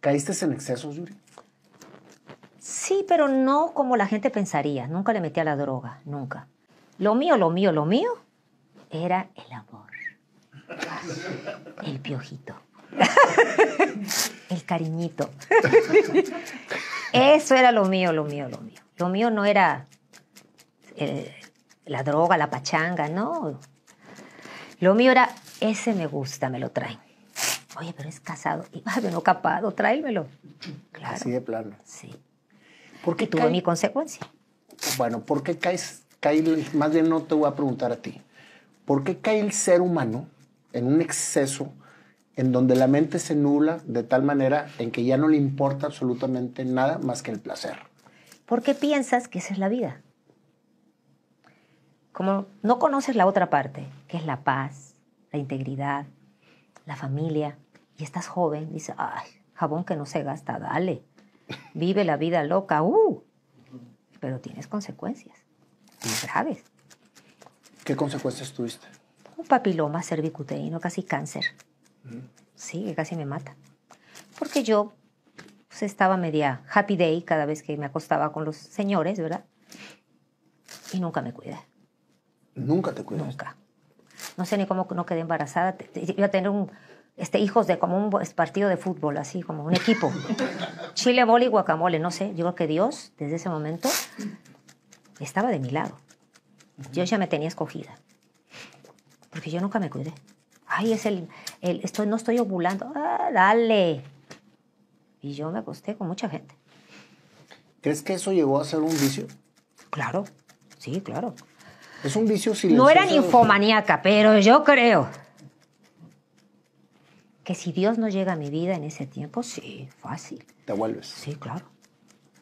¿Caíste en exceso, Yuri? Sí, pero no como la gente pensaría. Nunca le metí a la droga, nunca. Lo mío, lo mío, lo mío era el amor. El piojito. El cariñito. Eso era lo mío, lo mío, lo mío. Lo mío no era eh, la droga, la pachanga, no. Lo mío era, ese me gusta, me lo traen oye, pero es casado, y no capado, tráemelo. Claro. Así de plano. Sí. Porque tuvo mi consecuencia. Bueno, ¿por qué caes, más bien no te voy a preguntar a ti, ¿por qué cae el ser humano en un exceso en donde la mente se nula de tal manera en que ya no le importa absolutamente nada más que el placer? Porque piensas que esa es la vida. Como no conoces la otra parte, que es la paz, la integridad, la familia, y estás joven, dices, ay, jabón que no se gasta, dale, vive la vida loca, uh, pero tienes consecuencias, graves. ¿Qué consecuencias tuviste? Un papiloma cervicuteíno, casi cáncer. Mm. Sí, que casi me mata. Porque yo pues, estaba media happy day cada vez que me acostaba con los señores, ¿verdad? Y nunca me cuidé. ¿Nunca te cuidaste? Nunca. No sé ni cómo no quedé embarazada. Iba a tener un, este, hijos de como un partido de fútbol, así como un equipo. Chile, boli, guacamole, no sé. Yo creo que Dios, desde ese momento, estaba de mi lado. Yo ya me tenía escogida. Porque yo nunca me cuidé. Ay, es el, estoy, no estoy ovulando. Ah, dale. Y yo me acosté con mucha gente. ¿Crees que eso llegó a ser un vicio? Claro, sí, claro. Es un vicio silencioso. No era ninfomaníaca, pero yo creo que si Dios no llega a mi vida en ese tiempo, sí, fácil. Te vuelves. Sí, claro.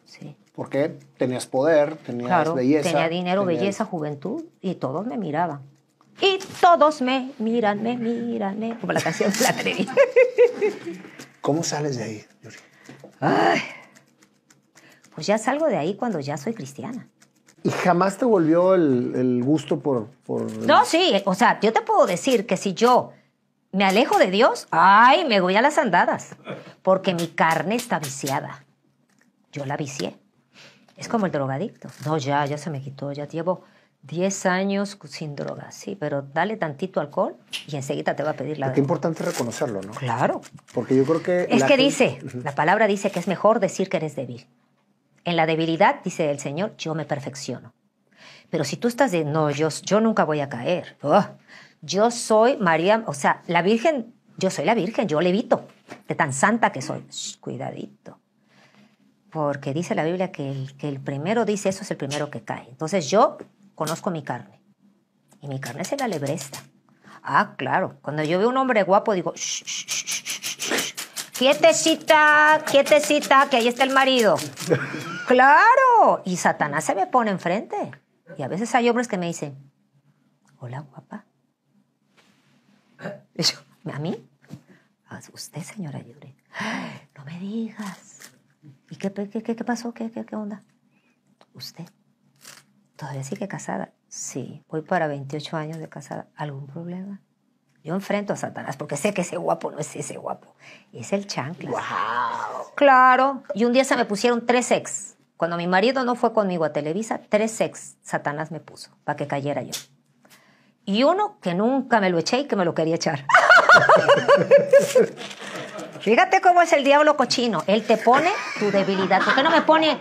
Sí. Porque tenías poder, tenías belleza. Tenía dinero, belleza, juventud, y todos me miraban. Y todos me miran, me miran, me. Como la canción de la televisión. ¿Cómo sales de ahí, Yuri? pues ya salgo de ahí cuando ya soy cristiana. ¿Y jamás te volvió el, gusto por, No, sí, o sea, yo te puedo decir que si yo me alejo de Dios, ay, me voy a las andadas, porque mi carne está viciada. Yo la vicié. Es como el drogadicto. No, ya, ya se me quitó, ya llevo 10 años sin drogas, sí, pero dale tantito alcohol y enseguida te va a pedir la... Qué importante reconocerlo, ¿no? Claro. Porque yo creo que... Es que dice, la palabra dice que es mejor decir que eres débil. En la debilidad, dice el Señor, yo me perfecciono. Pero si tú estás de, no, yo, yo nunca voy a caer, oh, yo soy María, o sea, la Virgen, yo soy la Virgen, yo levito, de tan santa que soy. cuidadito. Porque dice la Biblia que el, que el primero dice eso es el primero que cae. Entonces yo conozco mi carne. Y mi carne es la lebresta. Ah, claro. Cuando yo veo un hombre guapo, digo, shh, shh, quietecita, quietecita, que ahí está el marido. claro. Y Satanás se me pone enfrente. Y a veces hay hombres que me dicen, hola guapa, ¿a mí? A usted, señora Yuri. No me digas. ¿Y qué, pasó? ¿Qué, qué, onda? Usted. ¿Todavía sigue casada? Sí, voy para 28 años de casada. ¿Algún problema? Yo enfrento a Satanás porque sé que ese guapo no es ese guapo. Es el chancla. Wow. Claro. Y un día se me pusieron tres ex. Cuando mi marido no fue conmigo a Televisa, tres ex Satanás me puso para que cayera yo y uno que nunca me lo eché y que me lo quería echar. Fíjate cómo es el diablo cochino. Él te pone tu debilidad. ¿Por qué no me pone,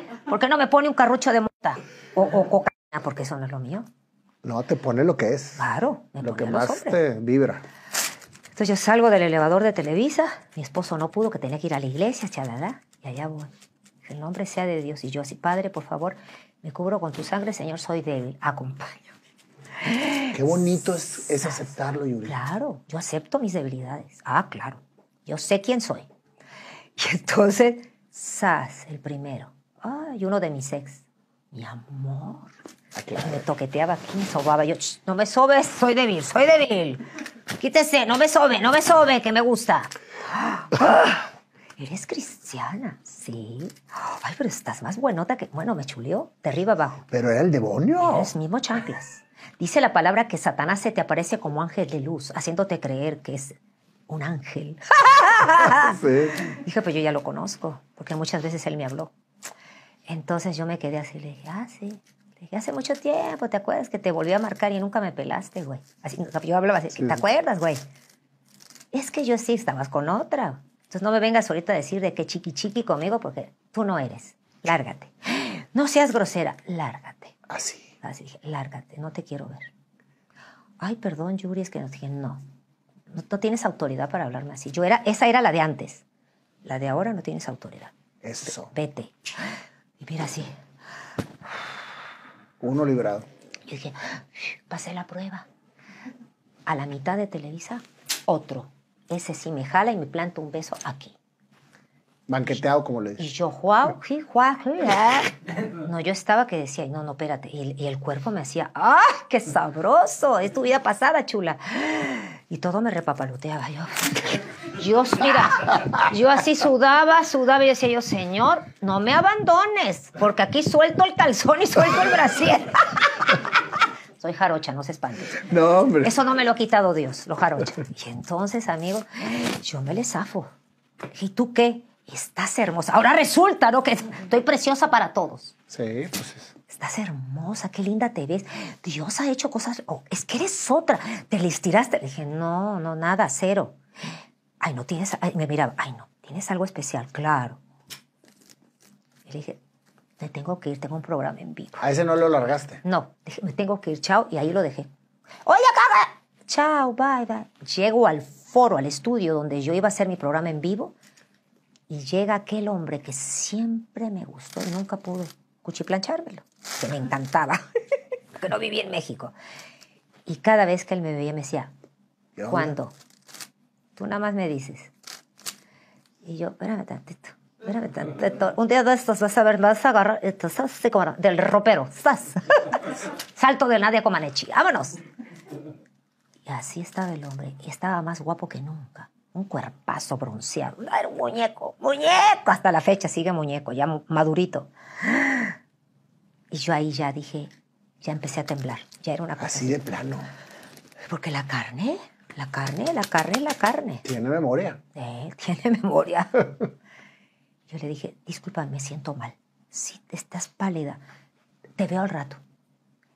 no me pone un carrucho de mota o, cocaína? Porque eso no es lo mío. No, te pone lo que es. Claro, lo que más te vibra. Entonces yo salgo del elevador de Televisa, mi esposo no pudo, que tenía que ir a la iglesia, chalada y allá voy. El nombre sea de Dios y yo así, Padre, por favor, me cubro con tu sangre, Señor, soy débil. acompaño. Qué bonito es, aceptarlo, Yuri. Claro, yo acepto mis debilidades. Ah, claro. Yo sé quién soy. Y entonces, sas, el primero. y uno de mis ex. Mi amor. Ah, me toqueteaba aquí, me sobaba. Yo, no me sobes, soy débil, soy débil. Quítese, no me sobe, no me sobe, que me gusta. Eres cristiana, sí. Ay, pero estás más buenota que. Bueno, me chuleó, de arriba abajo. Pero era el demonio. Eres mismo chanclas. Dice la palabra que Satanás se te aparece como ángel de luz, haciéndote creer que es un ángel. Dije, pues yo ya lo conozco, porque muchas veces él me habló. Entonces yo me quedé así, le dije, ah, sí. Le dije, hace mucho tiempo, ¿te acuerdas que te volví a marcar y nunca me pelaste, güey? yo hablaba así, ¿te acuerdas, güey? Es que yo sí estabas con otra. Entonces no me vengas ahorita a decir de que chiqui chiqui conmigo, porque tú no eres. Lárgate. No seas grosera, lárgate. Así. Así dije, lárgate, no te quiero ver. Ay, perdón, Yuri, es que nos dije, no, no, tienes autoridad para hablarme así. Yo era, esa era la de antes. La de ahora no tienes autoridad. Eso. Vete. Y mira así. Uno librado. Yo dije, pasé la prueba. A la mitad de Televisa, otro. Ese sí me jala y me planta un beso aquí. Banqueteado, como le dices. Y yo, guau. Ah". no, yo estaba que decía, no, no, espérate. Y, el cuerpo me hacía, ¡ah, qué sabroso! Es tu vida pasada, chula. Y todo me repapaloteaba. Yo, yo, mira, yo así sudaba, sudaba y decía yo, señor, no me abandones, porque aquí suelto el calzón y suelto el brasier. Soy jarocha, no se espante No, hombre. Eso no me lo ha quitado Dios, lo jarocha. Y entonces, amigo, yo me le zafo. ¿Y tú qué? estás hermosa. Ahora resulta, ¿no? Que estoy preciosa para todos. Sí, pues es. Estás hermosa, qué linda te ves. Dios ha hecho cosas. Oh, es que eres otra. Te les Le dije, no, no, nada, cero. Ay, no tienes. me miraba, ay, no, tienes algo especial, claro. le dije, me tengo que ir, tengo un programa en vivo. ¿A ese no lo largaste? No, dije, me tengo que ir, chao, y ahí lo dejé. Oye, acaba. Chao, bye, bye. Llego al foro, al estudio donde yo iba a hacer mi programa en vivo y llega aquel hombre que siempre me gustó y nunca pude cuchiplanchármelo, que me encantaba, que no vivía en México. Y cada vez que él me veía me decía, ¿cuándo? Tú nada más me dices. Y yo, espérame tantito, espérame tantito. Un día de estos vas a ver, vas a agarrar, esto, del ropero, Salto de Nadia Comanechi, vámonos. Y así estaba el hombre, y estaba más guapo que nunca un cuerpazo bronceado. Era un muñeco, muñeco. Hasta la fecha sigue muñeco, ya madurito. Y yo ahí ya dije, ya empecé a temblar. Ya era una cosa. Así, de plano. Porque la carne, la carne, la carne, la carne. Tiene memoria. Eh, tiene memoria. yo le dije, disculpa, me siento mal. Sí, estás pálida. Te veo al rato.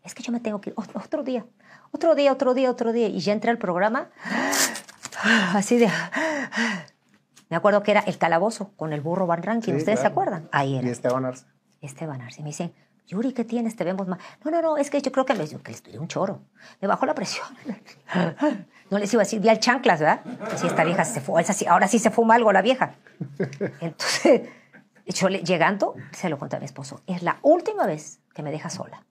Es que yo me tengo que ir. Otro día, otro día, otro día, otro día. Y ya entré al programa. así de... Me acuerdo que era el calabozo con el burro Van Rankin, ¿ustedes se acuerdan? Ahí era. Y Esteban Arce. Esteban Arce. Me dicen, Yuri, ¿qué tienes? Te vemos más No, no, no, es que yo creo que me que de un choro. Me bajó la presión. No les iba a decir, vi al chanclas, ¿verdad? Pues sí, esta vieja se fue, ahora sí se fuma algo la vieja. Entonces, yo llegando, se lo conté a mi esposo, es la última vez que me deja sola.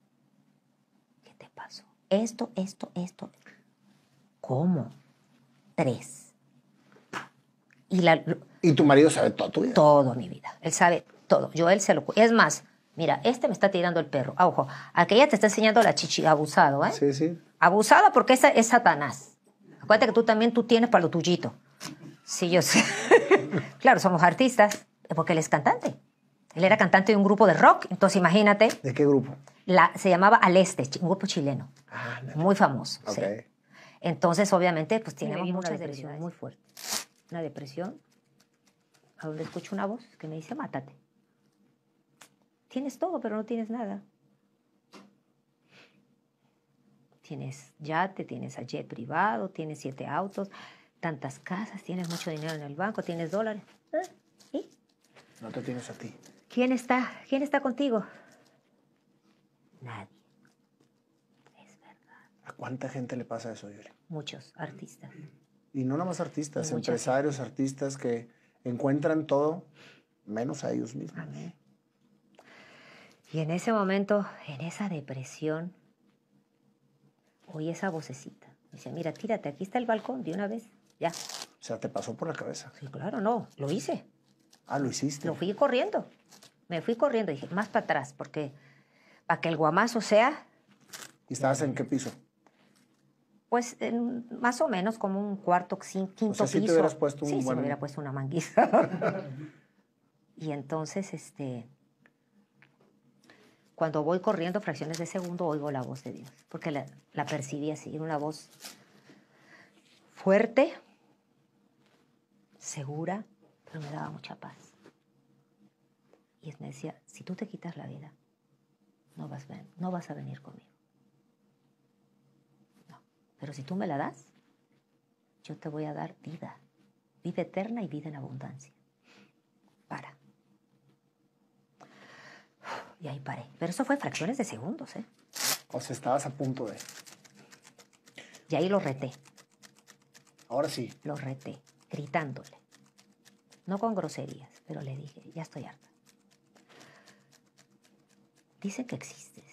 ¿Qué te pasó? Esto, esto, esto. ¿Cómo? Y, ¿Y tu marido sabe todo tu vida? Todo mi vida. Él sabe todo. Yo él se lo... Es más, mira, este me está tirando el perro. Ah, ojo, aquella te está enseñando la chichi abusado, ¿eh? Sí, sí. Abusada porque esa es Satanás. Acuérdate que tú también tú tienes para lo tuyito. Sí, yo sé. claro, somos artistas, porque él es cantante. Él era cantante de un grupo de rock, entonces imagínate. ¿De qué grupo? La, se llamaba Al Este, un grupo chileno. Ah, Muy famoso. Okay. Entonces, obviamente, pues tenemos muchas una depresión muy fuerte. Una depresión a donde escucho una voz que me dice, mátate. Tienes todo, pero no tienes nada. Tienes yate, tienes a jet privado, tienes siete autos, tantas casas, tienes mucho dinero en el banco, tienes dólares. ¿Eh? ¿Y? No te tienes a ti. ¿Quién está? ¿Quién está contigo? Nadie cuánta gente le pasa eso, Yuri? Muchos artistas. Y no nada más artistas, empresarios, artistas que encuentran todo menos a ellos mismos. Y en ese momento, en esa depresión, oí esa vocecita. Dice, mira, tírate, aquí está el balcón de una vez, ya. O sea, te pasó por la cabeza. Sí, claro, no, lo hice. Ah, lo hiciste. Lo fui corriendo. Me fui corriendo, y dije, más para atrás, porque para que el guamazo sea. ¿Y estabas en qué piso? Pues más o menos como un cuarto, quinto o piso. Si te hubieras puesto un sí, me hubiera puesto una manguita. y entonces, este, cuando voy corriendo fracciones de segundo, oigo la voz de Dios, porque la, percibí así, era una voz fuerte, segura, pero me daba mucha paz. Y me decía, si tú te quitas la vida, no vas a venir conmigo. Pero si tú me la das, yo te voy a dar vida, vida eterna y vida en abundancia. Para. Y ahí paré. Pero eso fue fracciones de segundos, ¿eh? O sea, estabas a punto de. Y ahí lo reté. Ahora sí. Lo reté, gritándole. No con groserías, pero le dije, ya estoy harta. Dice que existes.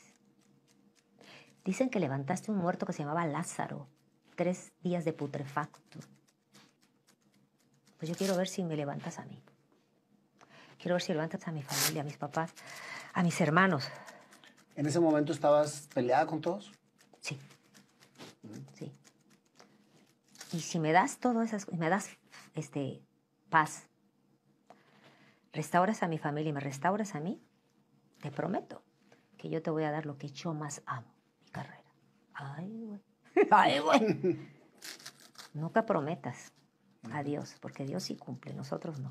Dicen que levantaste un muerto que se llamaba Lázaro, tres días de putrefacto. Pues yo quiero ver si me levantas a mí. Quiero ver si levantas a mi familia, a mis papás, a mis hermanos. ¿En ese momento estabas peleada con todos? Sí. Mm. Sí. Y si me das todas esas me das este, paz, restauras a mi familia y me restauras a mí, te prometo que yo te voy a dar lo que yo más amo. Ay, güey. Ay, güey. Nunca prometas a Dios, porque Dios sí cumple, nosotros no.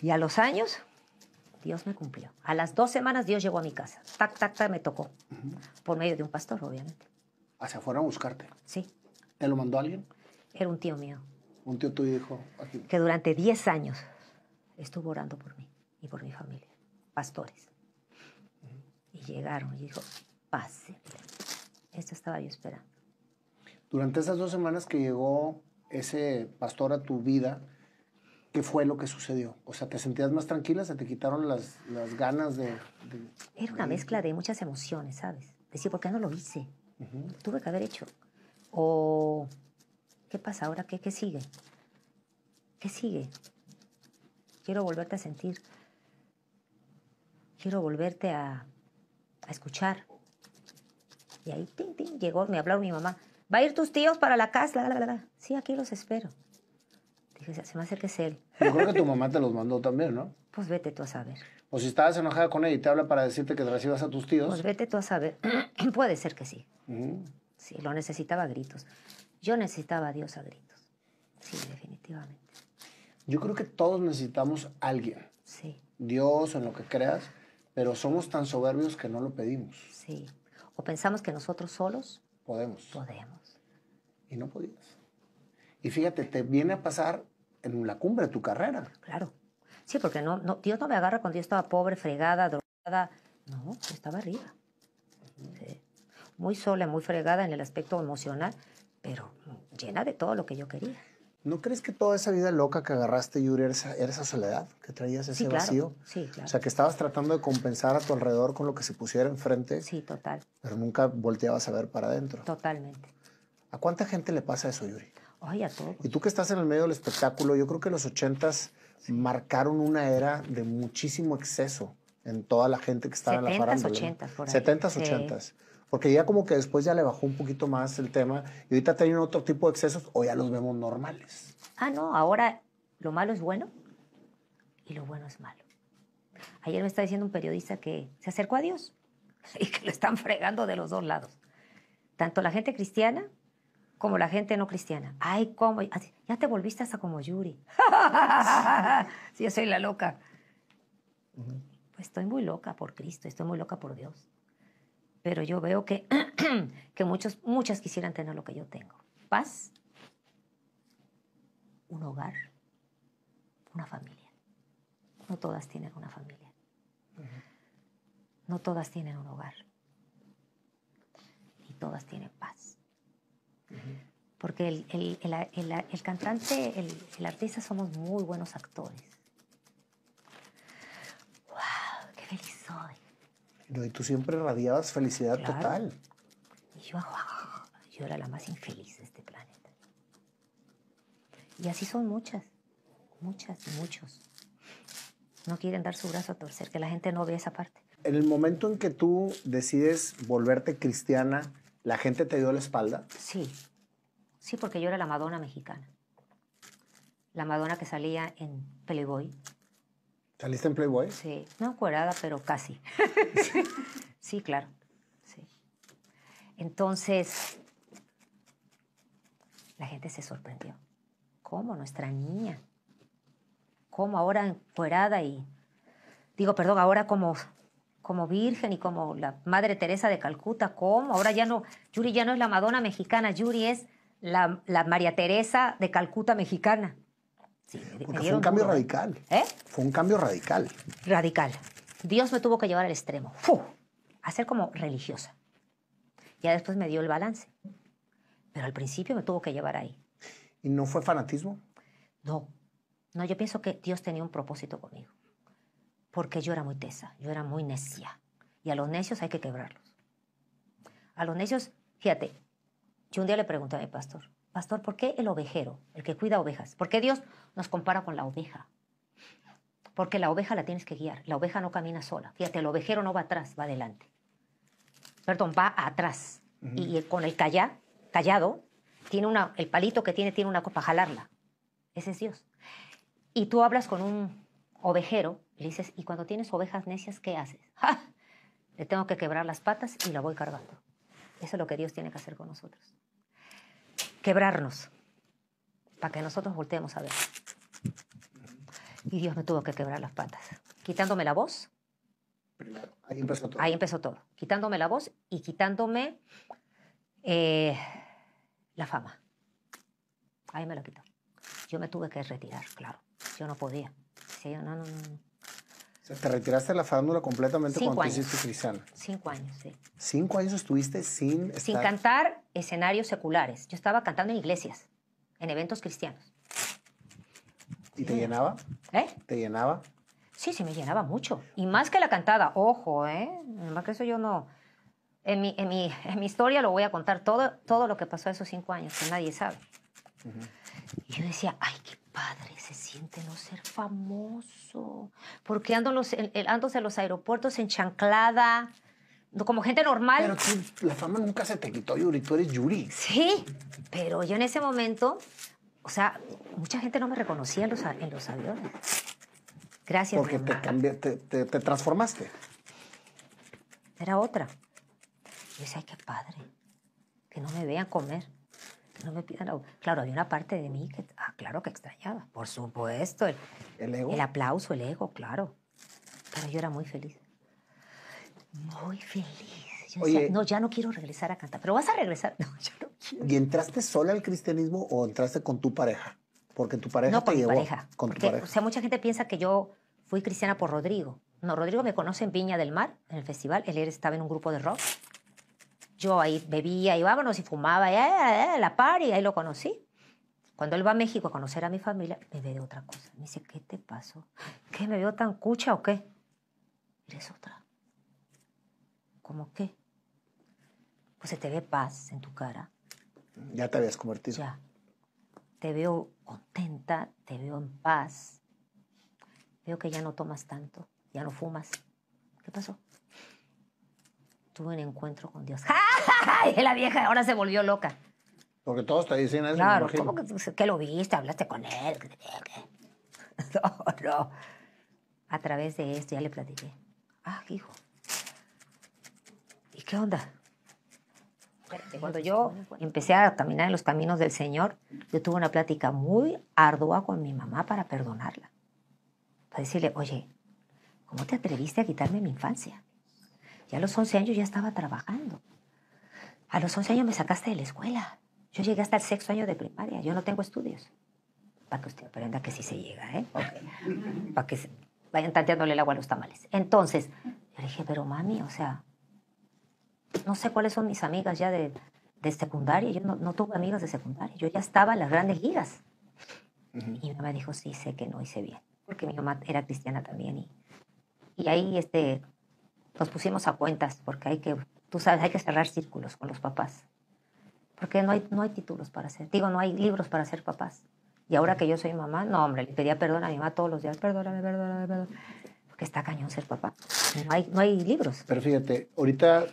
Y a los años, Dios me cumplió. A las dos semanas Dios llegó a mi casa. Tac, tac, tac, me tocó. Por medio de un pastor, obviamente. ¿Hacia ah, afuera a buscarte? Sí. ¿Te lo mandó alguien? Era un tío mío. Un tío tuyo dijo. Que durante diez años estuvo orando por mí y por mi familia. Pastores. Y llegaron y dijo, pase esto estaba yo esperando. Durante esas dos semanas que llegó ese pastor a tu vida, ¿qué fue lo que sucedió? O sea, ¿te sentías más tranquila? ¿Se te quitaron las, ganas de, Era una mezcla de muchas emociones, ¿sabes? Decir, ¿por qué no lo hice? Tuve que haber hecho. O, ¿qué pasa ahora? ¿Qué, ¿Qué sigue? ¿Qué sigue? Quiero volverte a sentir. Quiero volverte a, a escuchar. Y ahí, ting, ting, llegó, me habló mi mamá. ¿Va a ir tus tíos para la casa? sí, aquí los espero. Dije, se me hace él. Yo creo que tu mamá te los mandó también, ¿no? Pues vete tú a saber. O si estabas enojada con ella y te habla para decirte que te recibas a tus tíos. Pues vete tú a saber. Puede ser que sí. Sí, lo necesitaba a gritos. Yo necesitaba a Dios a gritos. Sí, definitivamente. Yo creo que todos necesitamos a alguien. Sí. Dios, en lo que creas, pero somos tan soberbios que no lo pedimos. Sí. ¿O pensamos que nosotros solos? Podemos. Podemos. Y no podías. Y fíjate, te viene a pasar en la cumbre de tu carrera. Claro. Sí, porque no, no, Dios no me agarra cuando yo estaba pobre, fregada, drogada. No, estaba arriba. Muy sola, muy fregada en el aspecto emocional, pero llena de todo lo que yo quería. ¿No crees que toda esa vida loca que agarraste, Yuri, era esa, soledad que traías, ese vacío? Sí, claro. O sea, que estabas tratando de compensar a tu alrededor con lo que se pusiera enfrente. Sí, total. Pero nunca volteabas a ver para adentro. Totalmente. ¿A cuánta gente le pasa eso, Yuri? Ay, a todos. Y tú que estás en el medio del espectáculo, yo creo que los ochentas marcaron una era de muchísimo exceso en toda la gente que estaba en la farándula. 70s, 80s, por ahí. 70s, 80 porque ya como que después ya le bajó un poquito más el tema y ahorita tienen otro tipo de excesos o ya los vemos normales. Ah, no, ahora lo malo es bueno y lo bueno es malo. Ayer me está diciendo un periodista que se acercó a Dios y que lo están fregando de los dos lados. Tanto la gente cristiana como la gente no cristiana. Ay, ¿cómo? Ah, ya te volviste hasta como Yuri. sí, yo soy la loca. Pues estoy muy loca por Cristo, estoy muy loca por Dios pero yo veo que, que muchos, muchas quisieran tener lo que yo tengo. Paz, un hogar, una familia. No todas tienen una familia. No todas tienen un hogar. Y todas tienen paz. Porque el, el, el, el cantante, el artista somos muy buenos actores y tú siempre radiabas felicidad total. Y ah, yo, era la más infeliz de este planeta. Y así son muchas, muchas, muchos. No quieren dar su brazo a torcer, que la gente no ve esa parte. En el momento en que tú decides volverte cristiana, ¿la gente te dio la espalda? Sí, sí, porque yo era la Madonna mexicana. La Madonna que salía en Playboy, ¿Saliste en Playboy? Sí, no cuerada, pero casi. sí, claro. Entonces, la gente se sorprendió. ¿Cómo nuestra niña? ¿Cómo ahora encuerada y, digo, perdón, ahora como, como virgen y como la Madre Teresa de Calcuta? ¿Cómo? Ahora ya no, Yuri ya no es la Madonna mexicana, Yuri es la María Teresa de Calcuta mexicana. Porque fue un cambio radical. ¿Eh? Fue un cambio radical. Radical. Dios me tuvo que llevar al extremo. ¡Fu! A ser como religiosa. Ya después me dio el balance. Pero al principio me tuvo que llevar ahí. ¿Y no fue fanatismo? No. No, yo pienso que Dios tenía un propósito conmigo. Porque yo era muy tesa, yo era muy necia. Y a los necios hay que quebrarlos. A los necios, fíjate, yo un día le pregunté a mi pastor, Pastor, ¿por qué el ovejero, el que cuida ovejas? ¿Por qué Dios nos compara con la oveja? Porque la oveja la tienes que guiar. La oveja no camina sola. Fíjate, el ovejero no va atrás, va adelante. Perdón, va atrás. Y con el calla, callado, tiene una, el palito que tiene tiene una copa jalarla. Ese es Dios. Y tú hablas con un ovejero y le dices, ¿y cuando tienes ovejas necias, qué haces? Le tengo que quebrar las patas y la voy cargando. Eso es lo que Dios tiene que hacer con nosotros quebrarnos para que nosotros volteemos a ver. Y Dios me tuvo que quebrar las patas, quitándome la voz. ahí empezó todo. Ahí empezó todo, quitándome la voz y quitándome eh, la fama. Ahí me lo quitó. Yo me tuve que retirar, claro. Yo no podía. no, no te retiraste de la farándula completamente cuando hiciste cristiana. Cinco años, sí. Cinco años estuviste sin. Estar... Sin cantar escenarios seculares. Yo estaba cantando en iglesias, en eventos cristianos. ¿Y te llenaba? ¿Eh? ¿Te llenaba? Sí, sí, me llenaba mucho. Y más que la cantada, ojo, ¿eh? Más que eso yo no. En mi, en mi, historia lo voy a contar todo, todo lo que pasó esos cinco años, que nadie sabe. Y yo decía, ay, qué padre se siente no ser famoso. Porque ando, los, en los aeropuertos enchanclada, chanclada, como gente normal. Pero la fama nunca se te quitó, Yuri. Tú eres Yuri. Sí, pero yo en ese momento, o sea, mucha gente no me reconocía en los, en aviones. Gracias. Porque te, te, transformaste. Era otra. yo decía, ay, qué padre. Que no me vean comer no me pidan. Claro, había una parte de mí que, ah, claro que extrañaba, por supuesto. El, aplauso, el ego, claro. Pero yo era muy feliz. Muy feliz. no, ya no quiero regresar a cantar. Pero vas a regresar. No, yo no quiero. ¿Y entraste sola al cristianismo o entraste con tu pareja? Porque tu pareja no, con pareja, con tu pareja. O sea, mucha gente piensa que yo fui cristiana por Rodrigo. No, Rodrigo me conoce en Viña del Mar, en el festival. Él estaba en un grupo de rock. Yo ahí bebía y vámonos y fumaba y la par y ahí lo conocí. Cuando él va a México a conocer a mi familia, me ve de otra cosa. Me dice, ¿qué te pasó? ¿Qué me veo tan cucha o qué? Eres otra. ¿Cómo qué? Pues se te ve paz en tu cara. Ya te habías convertido. Ya. Te veo contenta, te veo en paz. Veo que ya no tomas tanto, ya no fumas. ¿Qué pasó? tuve un encuentro con Dios. ¡Ja, la vieja ahora se volvió loca. Porque todos te dicen eso. Claro, ¿cómo que, lo viste? Hablaste con él. No, no. A través de esto ya le platiqué. Ah, hijo. ¿Y qué onda? Cuando yo empecé a caminar en los caminos del Señor, yo tuve una plática muy ardua con mi mamá para perdonarla. Para decirle, oye, ¿cómo te atreviste a quitarme mi infancia? Y a los 11 años ya estaba trabajando. A los 11 años me sacaste de la escuela. Yo llegué hasta el sexto año de primaria. Yo no tengo estudios. Para que usted aprenda que sí se llega, ¿eh? Para que vayan tanteándole el agua a los tamales. Entonces, yo dije, pero mami, o sea, no sé cuáles son mis amigas ya de, de secundaria. Yo no, tuve amigas de secundaria. Yo ya estaba en las grandes ligas. Y mi mamá dijo, sí, sé que no hice bien. Porque mi mamá era cristiana también. Y, y ahí, este, nos pusimos a cuentas porque hay que, tú sabes, hay que cerrar círculos con los papás. Porque no hay, no hay títulos para hacer, digo, no hay libros para ser papás. Y ahora que yo soy mamá, no, hombre, le pedía perdón a mi mamá todos los días, perdóname, perdóname, perdóname. Porque está cañón ser papá. No hay, no hay libros. Pero fíjate, ahorita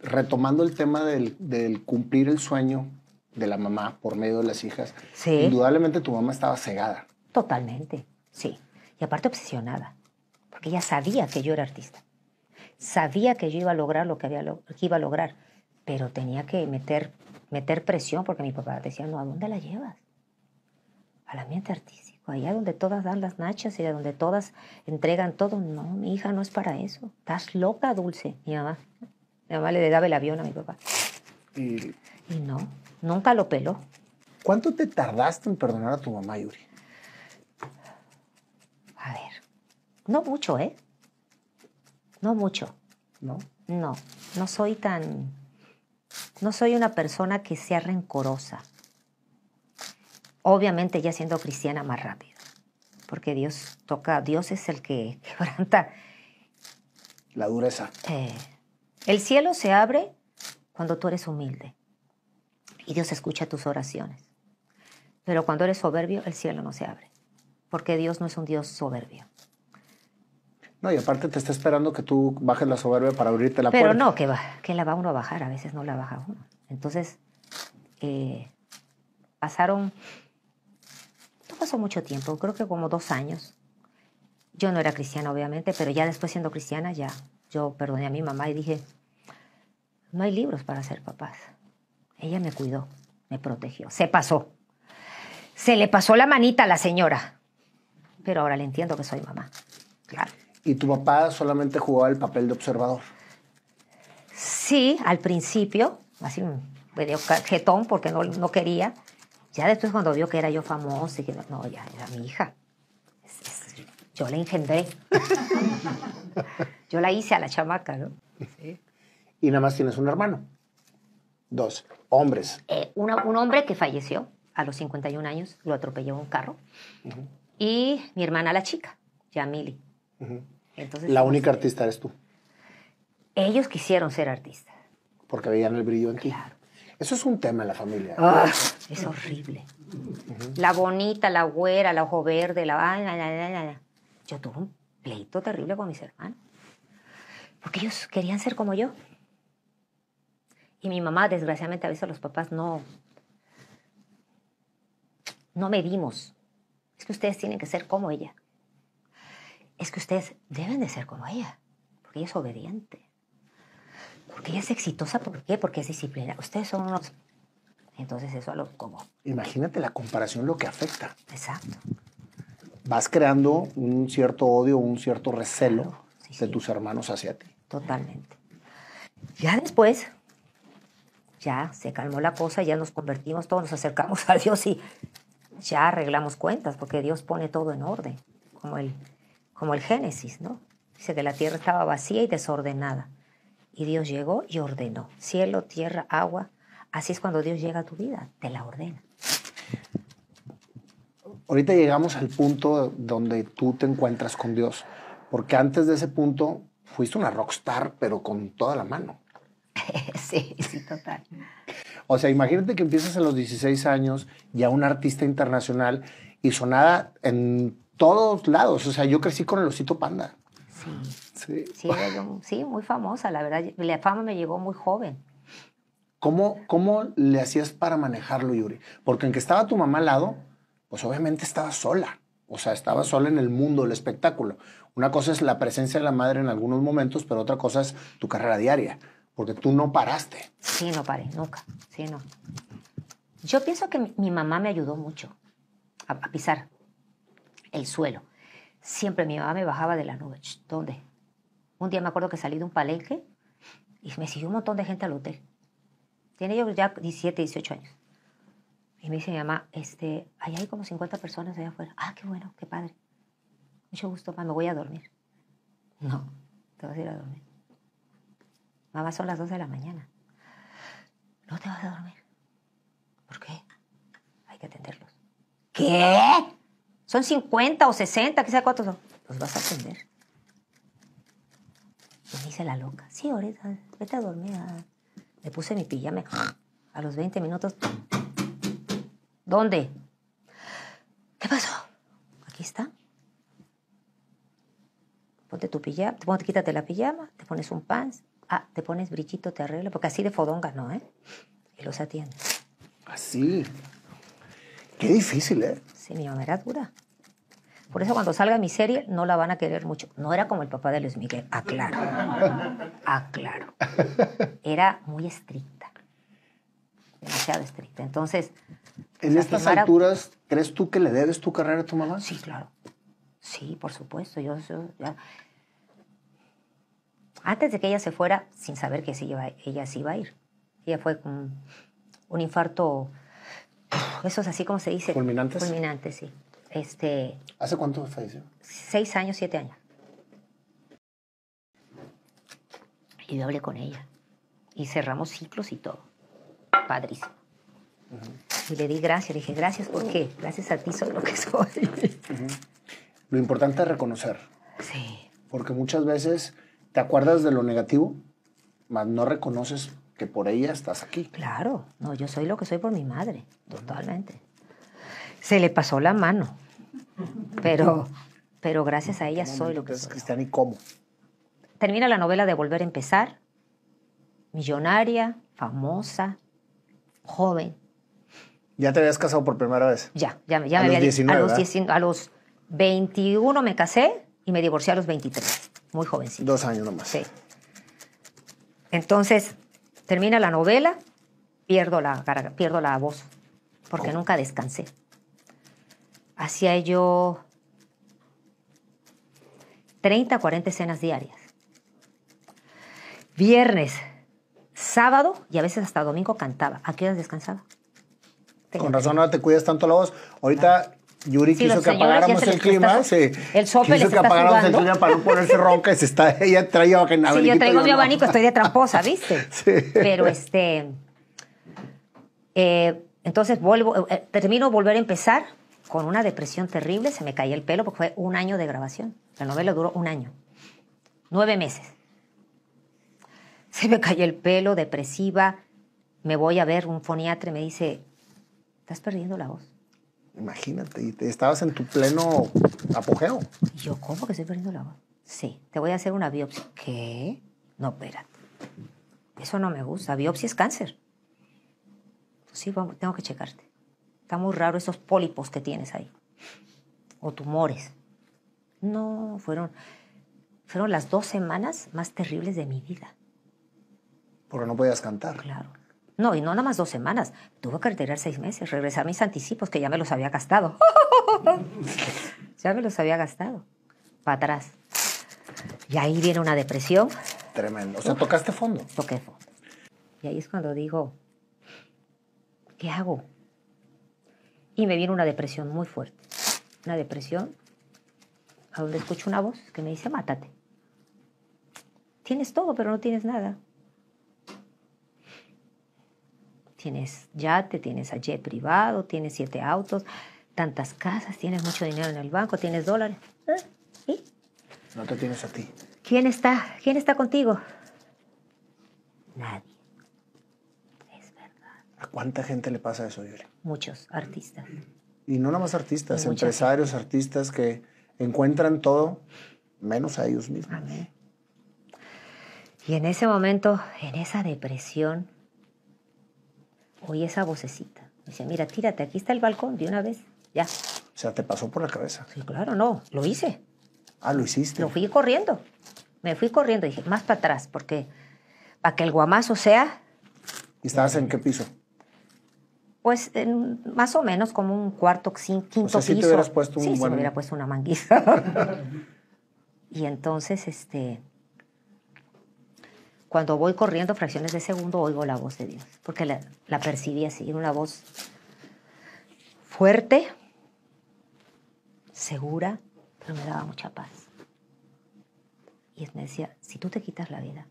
retomando el tema del, del cumplir el sueño de la mamá por medio de las hijas, sí. indudablemente tu mamá estaba cegada. Totalmente, sí. Y aparte obsesionada, porque ella sabía que yo era artista sabía que yo iba a lograr lo que, iba a lograr, pero tenía que meter, meter presión porque mi papá decía, no, ¿a dónde la llevas? Al ambiente artístico, allá donde todas dan las nachas y donde todas entregan todo. No, mi hija no es para eso. Estás loca, dulce, mi mamá. Mi mamá le daba el avión a mi papá. y no, nunca lo peló. ¿Cuánto te tardaste en perdonar a tu mamá, Yuri? A ver, no mucho, ¿eh? No mucho. ¿No? No, no soy tan... No soy una persona que sea rencorosa. Obviamente ya siendo cristiana más rápido, porque Dios toca, Dios es el que quebranta. La dureza. Eh, el cielo se abre cuando tú eres humilde y Dios escucha tus oraciones. Pero cuando eres soberbio, el cielo no se abre, porque Dios no es un Dios soberbio. No, y aparte te está esperando que tú bajes la soberbia para abrirte la puerta. Pero no, que, va, que la va uno a bajar, a veces no la baja uno. Entonces, eh, pasaron, no pasó mucho tiempo, creo que como dos años. Yo no era cristiana, obviamente, pero ya después siendo cristiana, ya yo perdoné a mi mamá y dije, no hay libros para ser papás. Ella me cuidó, me protegió, se pasó. Se le pasó la manita a la señora, pero ahora le entiendo que soy mamá. Claro y tu papá solamente jugaba el papel de observador. Sí, al principio, así dio jetón porque no, quería. Ya después cuando vio que era yo famosa, que no, ya era mi hija. Yo la engendré. yo la hice a la chamaca, ¿no? Sí. Y nada más tienes un hermano. Dos. Hombres. Eh, un hombre que falleció a los 51 años, lo atropelló un carro. Y mi hermana la chica, Yamili la única artista eres tú. Ellos quisieron ser artistas. Porque veían el brillo en claro. Eso es un tema en la familia. Ah. es horrible. La bonita, la güera, la ojo verde, la... Yo tuve un pleito terrible con mis hermanos. Porque ellos querían ser como yo. Y mi mamá, desgraciadamente, a veces los papás no... No vimos. Es que ustedes tienen que ser como ella es que ustedes deben de ser como ella, porque ella es obediente. Porque ella es exitosa, ¿por qué? Porque es disciplina. Ustedes son unos... Entonces eso lo como. Imagínate la comparación, lo que afecta. Exacto. Vas creando un cierto odio, un cierto recelo de tus hermanos hacia ti. Totalmente. Ya después, ya se calmó la cosa, ya nos convertimos, todos nos acercamos a Dios y ya arreglamos cuentas, porque Dios pone todo en orden, como él como el Génesis, ¿no? Dice que la tierra estaba vacía y desordenada. Y Dios llegó y ordenó. Cielo, tierra, agua. Así es cuando Dios llega a tu vida, te la ordena. Ahorita llegamos al punto donde tú te encuentras con Dios, porque antes de ese punto fuiste una rockstar, pero con toda la mano. sí, sí, total. O sea, imagínate que empiezas a los 16 años ya un artista internacional y sonada en todos lados. O sea, yo crecí con el osito panda. Sí. Sí. Sí, muy famosa, la verdad. La fama me llegó muy joven. ¿Cómo, ¿Cómo le hacías para manejarlo, Yuri? Porque en que estaba tu mamá al lado, pues obviamente estaba sola. O sea, estaba sola en el mundo del espectáculo. Una cosa es la presencia de la madre en algunos momentos, pero otra cosa es tu carrera diaria, porque tú no paraste. Sí, no paré, nunca. Sí, no. Yo pienso que mi mamá me ayudó mucho a, a pisar el suelo. Siempre mi mamá me bajaba de la nube. ¿Dónde? Un día me acuerdo que salí de un palenque y me siguió un montón de gente al hotel. Tiene yo ya 17, 18 años. Y me dice mi mamá, este, ahí hay como 50 personas allá afuera. Ah, qué bueno, qué padre. Mucho gusto, mamá, me voy a dormir. No, te vas a ir a dormir. Mamá, son las 2 de la mañana. No te vas a dormir. ¿Por qué? Hay que atenderlos. ¿Qué? Son 50 o 60, quizá cuántos son. Los vas a Y Me dice la loca, sí, ahorita, vete a dormir. Ah. Me puse mi pijama. A los 20 minutos. ¿Dónde? ¿Qué pasó? Aquí está. Ponte tu pijama, te quítate la pijama, te pones un pants, ah, te pones brichito, te arreglas, porque así de fodonga no, ¿eh? Y los atiende. Así. Qué difícil, ¿eh? Sí, mi mamá era dura. Por eso cuando salga mi serie no la van a querer mucho. No era como el papá de Luis Miguel, aclaro. aclaro. Era muy estricta. Demasiado estricta. Entonces... ¿En estas alturas crees tú que le debes tu carrera a tu mamá? Sí, claro. Sí, por supuesto. Yo, Antes de que ella se fuera, sin saber que ella se iba a ir. Ella fue con un infarto eso es así como se dice. ¿Fulminantes? Fulminantes, sí. Este, ¿Hace cuánto falleció? Seis años, siete años. Y yo hablé con ella. Y cerramos ciclos y todo. Padrísimo. Y le di gracias. Le dije, gracias, ¿por qué? Gracias a ti soy lo que soy. Lo importante es reconocer. Sí. Porque muchas veces te acuerdas de lo negativo, mas no reconoces que por ella estás aquí. Claro, no, yo soy lo que soy por mi madre, totalmente. Se le pasó la mano, pero, pero gracias a ella soy lo que soy. Cristian, ¿y cómo? Termina la novela de Volver a Empezar, millonaria, famosa, joven. ¿Ya te habías casado por primera vez? Ya, ya, me los había a los, 19, a los 21 me casé y me divorcié a los 23, muy jovencito Dos años nomás. Sí. Entonces, termina la novela, pierdo la, pierdo la voz, porque oh. nunca descansé. Hacía yo 30, 40 escenas diarias. Viernes, sábado y a veces hasta domingo cantaba. ¿A qué horas descansaba? Con razón ahora te cuidas tanto la voz. Ahorita Yuri quiso que apagáramos el clima. el quiso que apagáramos el clima para no ponerse ronca. Se está, ella traía Sí, yo traigo mi abanico, estoy de tramposa, ¿viste? Sí. Pero este. Eh, entonces vuelvo, eh, eh, termino volver a empezar con una depresión terrible. Se me caía el pelo porque fue un año de grabación. La novela duró un año. Nueve meses. Se me cayó el pelo, depresiva. Me voy a ver un foniatre me dice: Estás perdiendo la voz Imagínate, y estabas en tu pleno apogeo. Yo, ¿cómo que estoy perdiendo la voz? Sí, te voy a hacer una biopsia. ¿Qué? No, espérate. Eso no me gusta. Biopsia es cáncer. Pues sí, tengo que checarte. Está muy raro esos pólipos que tienes ahí. O tumores. No, fueron, fueron las dos semanas más terribles de mi vida. Porque no podías cantar. Claro. No, y no nada más dos semanas. Tuve que retirar seis meses, regresar mis anticipos, que ya me los había gastado. ya me los había gastado. Para atrás. Y ahí viene una depresión. Tremendo. O sea, tocaste fondo. Toqué fondo. Y ahí es cuando digo, ¿qué hago? Y me viene una depresión muy fuerte. Una depresión a donde escucho una voz que me dice, mátate. Tienes todo, pero no tienes nada. tienes yate, tienes jet privado, tienes siete autos, tantas casas, tienes mucho dinero en el banco, tienes dólares. ¿Y? ¿eh? No te tienes a ti. ¿Quién está? ¿Quién está contigo? Nadie. Es verdad. ¿A cuánta gente le pasa eso, Yuri? Muchos artistas. Y no nada más artistas, empresarios, artistas que encuentran todo menos a ellos mismos. Amén. Y en ese momento, en esa depresión, oí esa vocecita. Dice, mira, tírate, aquí está el balcón de una vez, ya. O sea, te pasó por la cabeza. Sí, claro, no, lo hice. Ah, lo hiciste. Lo fui corriendo. Me fui corriendo, dije, más para atrás, porque para que el guamazo sea. ¿Y estabas en qué piso? Pues en, más o menos como un cuarto, quinto o piso. Si te hubieras puesto un sí, si me hubiera puesto una manguita. y entonces, este, cuando voy corriendo fracciones de segundo oigo la voz de Dios, porque la, percibí así, una voz fuerte, segura, pero me daba mucha paz. Y me decía, si tú te quitas la vida,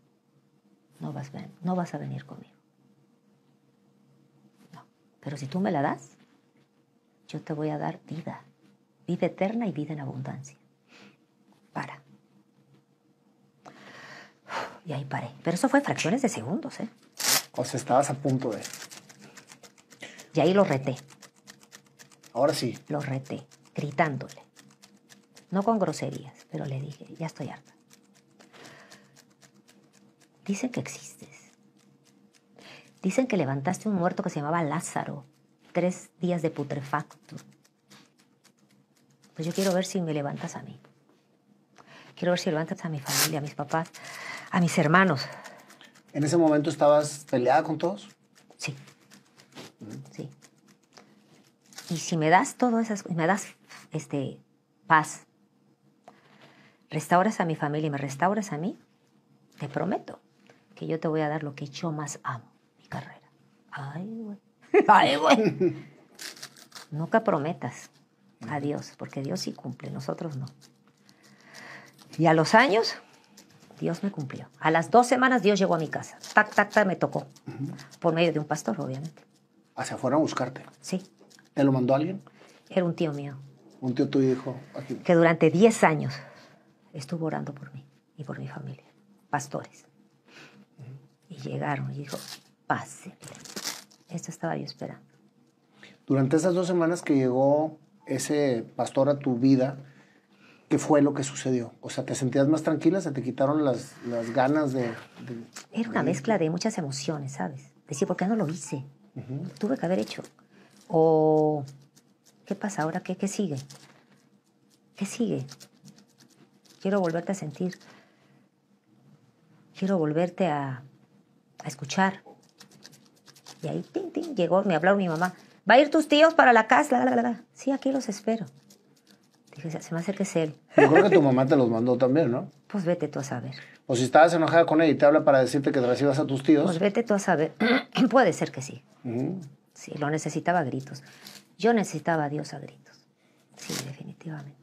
no vas, no vas a venir conmigo. No, pero si tú me la das, yo te voy a dar vida, vida eterna y vida en abundancia. Para. Y ahí paré. Pero eso fue fracciones de segundos, ¿eh? O sea, estabas a punto de. Y ahí lo reté. Ahora sí. Lo reté, gritándole. No con groserías, pero le dije, ya estoy harta. Dicen que existes. Dicen que levantaste un muerto que se llamaba Lázaro. Tres días de putrefacto. Pues yo quiero ver si me levantas a mí. Quiero ver si levantas a mi familia, a mis papás, a mis hermanos. ¿En ese momento estabas peleada con todos? Sí. Sí. Y si me das todas esas, me das este, paz, restauras a mi familia y me restauras a mí, te prometo que yo te voy a dar lo que yo más amo, mi carrera. Ay, güey. Ay, güey. Nunca prometas a Dios, porque Dios sí cumple, nosotros no. Y a los años Dios me cumplió. A las dos semanas Dios llegó a mi casa. Tac, tac, tac, me tocó. Por medio de un pastor, obviamente. ¿Hacia ah, afuera a buscarte? Sí. ¿Te lo mandó alguien? Era un tío mío. Un tío tuyo dijo Que durante 10 años estuvo orando por mí y por mi familia. Pastores. Y llegaron y dijo, pase. Esto estaba yo esperando. Durante esas dos semanas que llegó ese pastor a tu vida, qué fue lo que sucedió. O sea, ¿te sentías más tranquila? ¿Se te quitaron las, ganas de, Era una mezcla de muchas emociones, ¿sabes? Decir, ¿por qué no lo hice? Tuve que haber hecho. O, ¿qué pasa ahora? ¿Qué, ¿Qué sigue? ¿Qué sigue? Quiero volverte a sentir. Quiero volverte a, escuchar. Y ahí, ting, ting, llegó, me habló mi mamá. ¿Va a ir tus tíos para la casa? sí, aquí los espero. Dije, se me hace que es él. Yo creo que tu mamá te los mandó también, ¿no? Pues vete tú a saber. O si estabas enojada con ella y te habla para decirte que te recibas a tus tíos. Pues vete tú a saber. Puede ser que sí. Sí, lo necesitaba a gritos. Yo necesitaba a Dios a gritos. Sí, definitivamente.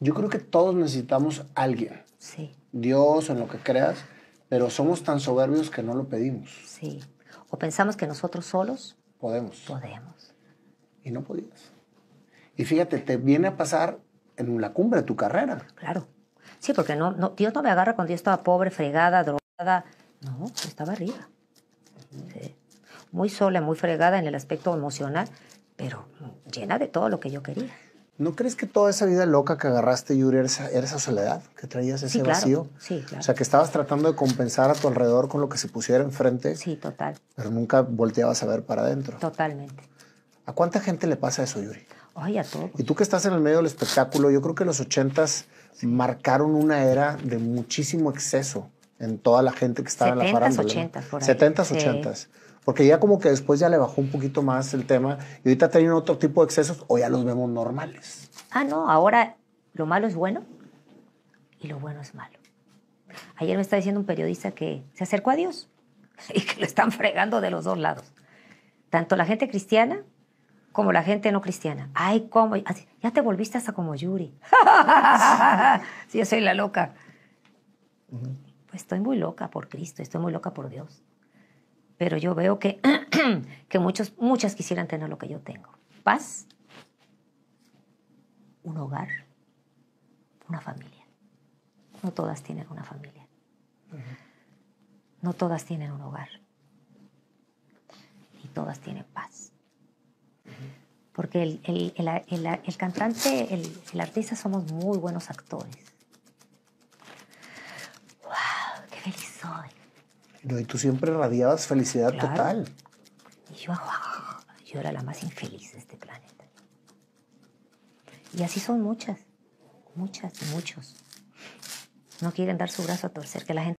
Yo creo que todos necesitamos a alguien. Sí. Dios, en lo que creas, pero somos tan soberbios que no lo pedimos. Sí. O pensamos que nosotros solos podemos. Podemos. Y no podías. Y fíjate, te viene a pasar en la cumbre de tu carrera. Claro. Sí, porque no, no, Dios no me agarra cuando yo estaba pobre, fregada, drogada. No, estaba arriba. Muy sola, muy fregada en el aspecto emocional, pero llena de todo lo que yo quería. ¿No crees que toda esa vida loca que agarraste, Yuri, era esa, soledad que traías, ese vacío? Sí, claro. O sea, que estabas tratando de compensar a tu alrededor con lo que se pusiera enfrente. Sí, total. Pero nunca volteabas a ver para adentro. Totalmente. ¿A cuánta gente le pasa eso, Yuri? a Y tú que estás en el medio del espectáculo, yo creo que los ochentas marcaron una era de muchísimo exceso en toda la gente que estaba en la farándula. 80, por 70s, 80s. Porque ya como que después ya le bajó un poquito más el tema y ahorita tienen otro tipo de excesos o ya los vemos normales. Ah, no, ahora lo malo es bueno y lo bueno es malo. Ayer me está diciendo un periodista que se acercó a Dios y que lo están fregando de los dos lados. Tanto la gente cristiana como la gente no cristiana. Ay, ¿cómo? Ya te volviste hasta como Yuri. sí, yo soy la loca. Pues estoy muy loca por Cristo, estoy muy loca por Dios. Pero yo veo que, que muchos, muchas quisieran tener lo que yo tengo. Paz, un hogar, una familia. No todas tienen una familia. No todas tienen un hogar. Y todas tienen paz porque el, cantante, el, artista somos muy buenos actores. ¡Wow! ¡Qué feliz soy! y tú siempre radiabas felicidad total. Y yo, ¡wow! yo era la más infeliz de este planeta. Y así son muchas, muchas, muchos. No quieren dar su brazo a torcer, que la gente